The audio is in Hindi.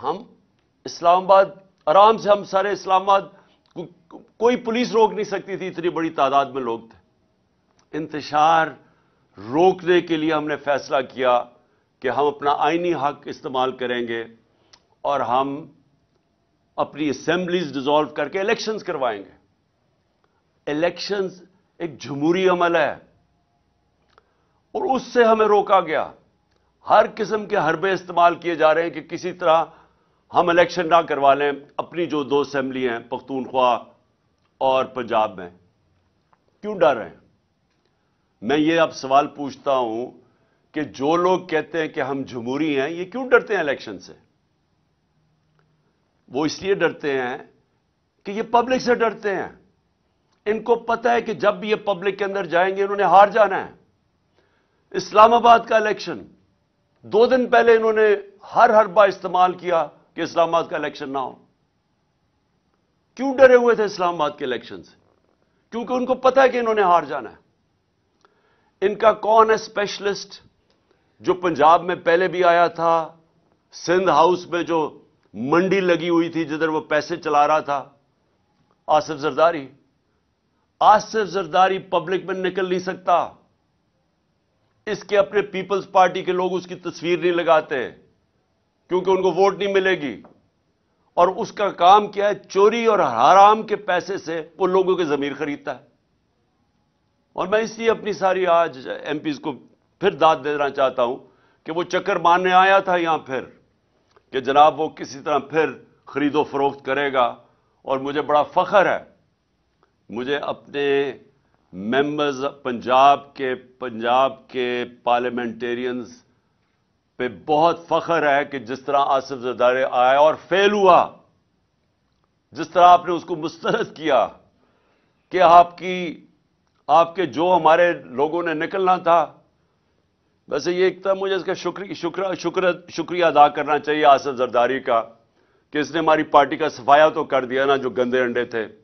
हम इस्लामाबाद आराम से हम सारे इस्लामाबाद को, को, कोई पुलिस रोक नहीं सकती थी इतनी बड़ी तादाद में लोग थे इंतशार रोकने के लिए हमने फैसला किया कि हम अपना आइनी हक इस्तेमाल करेंगे और हम अपनी असेंबलीज डिजॉल्व करके इलेक्शंस करवाएंगे इलेक्शंस एक जमहूरी अमल है और उससे हमें रोका गया हर किस्म के हरबे इस्तेमाल किए जा रहे हैं कि किसी तरह हम इलेक्शन ना करवा लें अपनी जो दो असेंबली हैं पख्तूनख्वा और पंजाब में क्यों डर हैं मैं ये अब सवाल पूछता हूं कि जो लोग कहते हैं कि हम जमहूरी हैं ये क्यों डरते हैं इलेक्शन से वो इसलिए डरते हैं कि ये पब्लिक से डरते हैं इनको पता है कि जब भी ये पब्लिक के अंदर जाएंगे इन्होंने हार जाना है इस्लामाबाद का इलेक्शन दो दिन पहले इन्होंने हर हरबा इस्तेमाल किया कि इस्लामाबाद का इलेक्शन ना हो क्यों डरे हुए थे इस्लामाबाद के इलेक्शन से क्योंकि उनको पता है कि इन्होंने हार जाना है इनका कौन है स्पेशलिस्ट जो पंजाब में पहले भी आया था सिंध हाउस में जो मंडी लगी हुई थी जिधर वो पैसे चला रहा था आसिफ जरदारी आसिफ जरदारी पब्लिक में निकल नहीं सकता इसके अपने पीपल्स पार्टी के लोग उसकी तस्वीर नहीं लगाते क्योंकि उनको वोट नहीं मिलेगी और उसका काम क्या है चोरी और हराम के पैसे से वो लोगों की जमीर खरीदता है और मैं इसलिए अपनी सारी आज एम को फिर दाद देना चाहता हूं कि वो चक्कर मारने आया था यहां फिर कि जनाब वो किसी तरह फिर खरीदो फरोख्त करेगा और मुझे बड़ा फख्र है मुझे अपने मेंबर्स पंजाब के पंजाब के पार्लियामेंटेरियंस पे बहुत फख्र है कि जिस तरह आसिफ जदारे आया और फेल हुआ जिस तरह आपने उसको मुस्तरद किया कि आपकी आपके जो हमारे लोगों ने निकलना था वैसे ये एक तरह मुझे इसका शुक्र शुक्र शुक्र शुक्रिया अदा करना चाहिए आसिफ जरदारी का कि इसने हमारी पार्टी का सफाया तो कर दिया ना जो गंदे अंडे थे